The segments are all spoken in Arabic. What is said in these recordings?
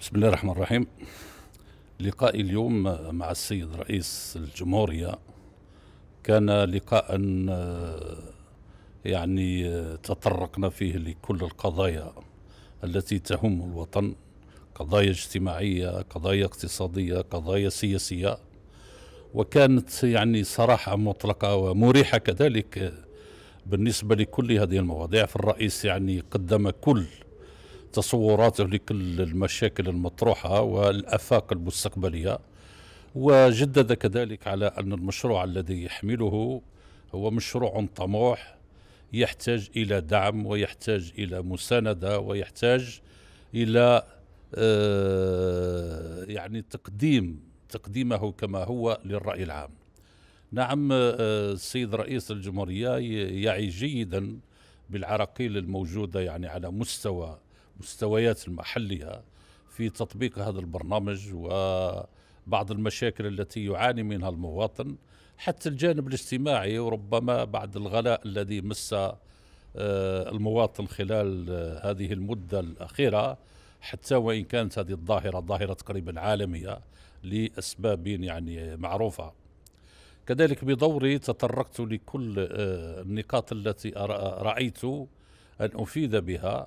بسم الله الرحمن الرحيم لقائي اليوم مع السيد رئيس الجمهورية كان لقاء يعني تطرقنا فيه لكل القضايا التي تهم الوطن قضايا اجتماعية قضايا اقتصادية قضايا سياسية وكانت يعني صراحة مطلقة ومريحة كذلك بالنسبة لكل هذه المواضيع فالرئيس يعني قدم كل تصوراته لكل المشاكل المطروحة والآفاق المستقبلية وجدد كذلك على أن المشروع الذي يحمله هو مشروع طموح يحتاج إلى دعم ويحتاج إلى مساندة ويحتاج إلى آه، يعني تقديم تقديمه كما هو للرأي العام نعم السيد آه، رئيس الجمهورية يعي جيدا بالعراقيل الموجودة يعني على مستوى المستويات المحلية في تطبيق هذا البرنامج وبعض المشاكل التي يعاني منها المواطن حتى الجانب الاجتماعي وربما بعد الغلاء الذي مس آه، المواطن خلال آه، هذه المدة الأخيرة حتى وإن كانت هذه الظاهرة ظاهرة تقريبا عالمية لأسباب يعني معروفة كذلك بدوري تطرقت لكل آه، النقاط التي رأيت أن أفيد بها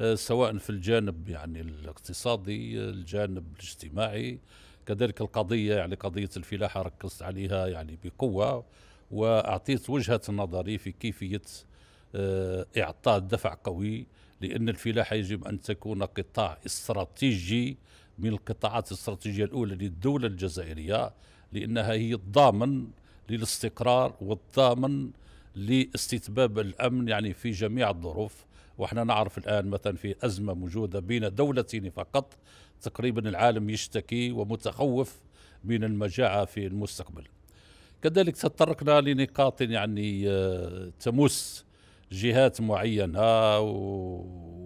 آه، سواء في الجانب يعني الاقتصادي الجانب الاجتماعي كذلك القضية يعني قضية الفلاحة ركزت عليها يعني بقوة وأعطيت وجهة نظري في كيفية آه، إعطاء دفع قوي لأن الفلاحة يجب أن تكون قطاع استراتيجي من القطاعات الاستراتيجية الأولى للدولة الجزائرية لأنها هي الضامن للاستقرار والضامن لاستتباب الامن يعني في جميع الظروف واحنا نعرف الان مثلا في ازمه موجوده بين دولتين فقط تقريبا العالم يشتكي ومتخوف من المجاعه في المستقبل. كذلك تطرقنا لنقاط يعني آه، تمس جهات معينه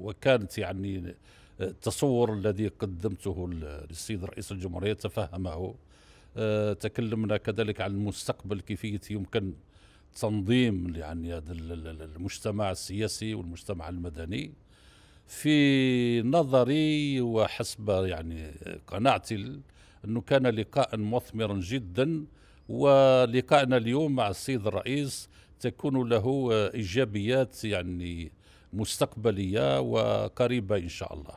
وكانت يعني التصور آه، الذي قدمته للسيد رئيس الجمهوريه تفهمه آه، تكلمنا كذلك عن المستقبل كيفيه يمكن تنظيم يعني هذا المجتمع السياسي والمجتمع المدني في نظري وحسب يعني قناعتي انه كان لقاء مثمرا جدا ولقائنا اليوم مع السيد الرئيس تكون له ايجابيات يعني مستقبليه وقريبه ان شاء الله